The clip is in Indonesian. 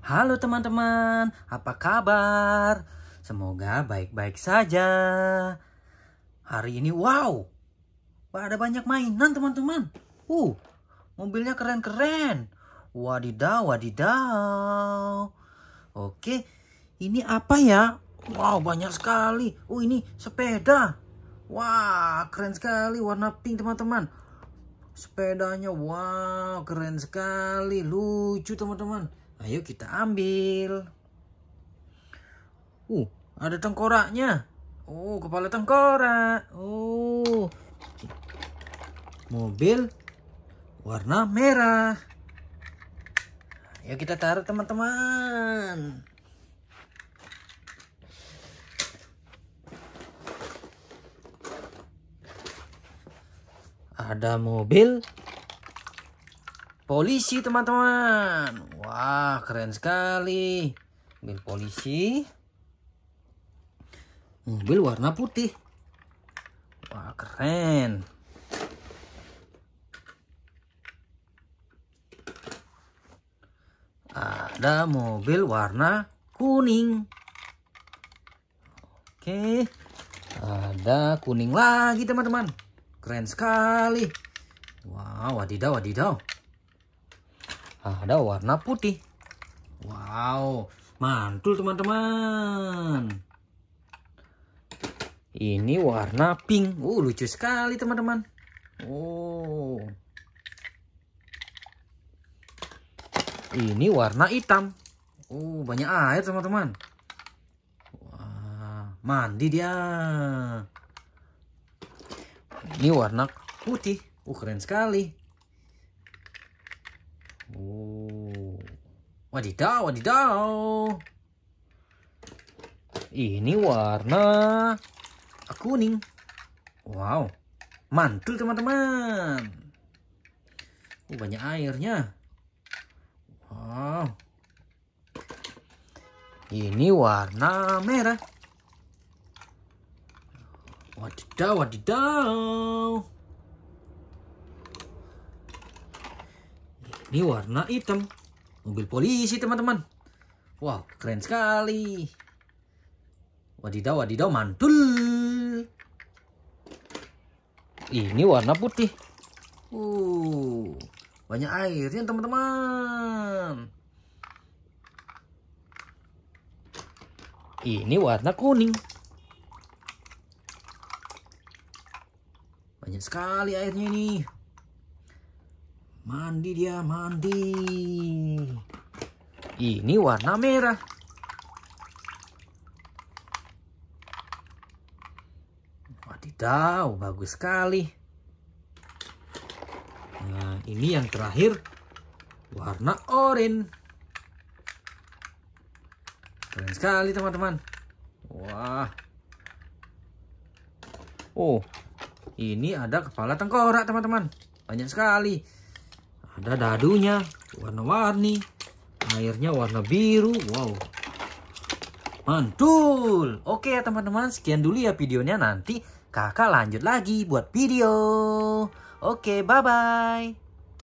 Halo teman-teman, apa kabar? Semoga baik-baik saja. Hari ini wow, ada banyak mainan teman-teman. Uh, mobilnya keren-keren. Wadidaw, wadidaw. Oke, ini apa ya? Wow, banyak sekali. Oh, ini sepeda. Wah, wow, keren sekali warna pink teman-teman. Sepedanya wow, keren sekali. Lucu teman-teman. Ayo kita ambil. Uh, ada tengkoraknya. Oh, kepala tengkorak. Oh. Mobil warna merah. Ayo kita taruh teman-teman. Ada mobil polisi teman-teman wah keren sekali mobil polisi mobil warna putih wah keren ada mobil warna kuning oke ada kuning lagi teman-teman keren sekali wow wadidaw wadidaw ada warna putih. Wow, mantul teman-teman. Ini warna pink. Uh, lucu sekali teman-teman. Oh. Ini warna hitam. Uh, banyak air teman-teman. Wah, mandi dia. Ini warna putih. Uh, keren sekali. Oh. Wadidaw, wadidaw. Ini warna kuning. Wow. Mantul, teman-teman. Oh, banyak airnya. Wow. Ini warna merah. Wadidaw, wadidaw. Ini warna hitam. Mobil polisi, teman-teman. Wow, keren sekali. Wadidaw, wadidaw, mantul. Ini warna putih. Uh, banyak airnya, teman-teman. Ini warna kuning. Banyak sekali airnya ini. Mandi dia, mandi. Ini warna merah. Wadidaw, bagus sekali. Nah, ini yang terakhir warna oranye. Keren sekali teman-teman. Wah. Oh, ini ada kepala tengkorak teman-teman. Banyak sekali. Ada dadunya, warna-warni. Airnya warna biru. Wow. Mantul. Oke ya teman-teman, sekian dulu ya videonya. Nanti kakak lanjut lagi buat video. Oke, bye-bye.